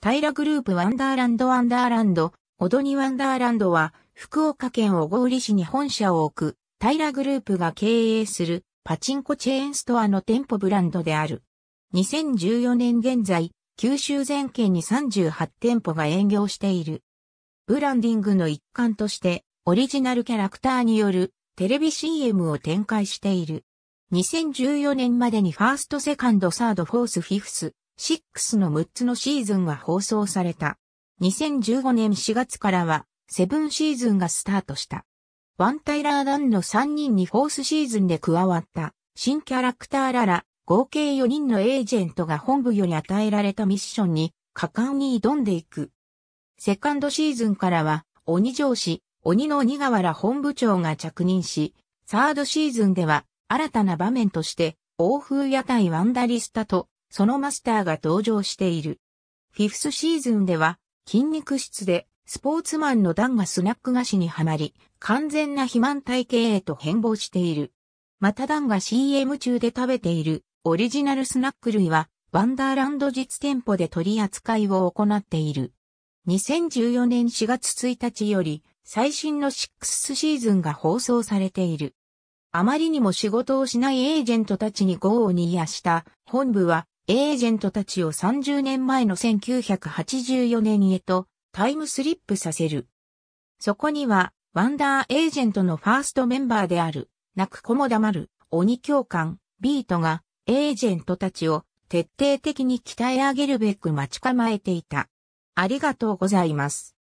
タイラグループワンダーランドワンダーランド、オドニワンダーランドは、福岡県小郡市に本社を置く、タイラグループが経営する、パチンコチェーンストアの店舗ブランドである。2014年現在、九州全県に38店舗が営業している。ブランディングの一環として、オリジナルキャラクターによるテレビ CM を展開している。2014年までにファーストセカンドサードフォースフィフス、6の6つのシーズンは放送された。2015年4月からは、セブンシーズンがスタートした。ワンタイラー・ダンの3人にフォースシーズンで加わった、新キャラクターララ、合計4人のエージェントが本部より与えられたミッションに、果敢に挑んでいく。セカンドシーズンからは、鬼上司、鬼の鬼河原本部長が着任し、サードシーズンでは、新たな場面として、欧風屋台ワンダリスタとそのマスターが登場している。フィフスシーズンでは、筋肉質で、スポーツマンのダンがスナック菓子にはまり、完全な肥満体型へと変貌している。またダンが CM 中で食べているオリジナルスナック類は、ワンダーランド実店舗で取り扱いを行っている。2014年4月1日より、最新の6シーズンが放送されている。あまりにも仕事をしないエージェントたちに業を煮やした本部はエージェントたちを30年前の1984年へとタイムスリップさせる。そこには、ワンダーエージェントのファーストメンバーである、泣く子も黙る、鬼教官、ビートが、エージェントたちを徹底的に鍛え上げるべく待ち構えていた。ありがとうございます。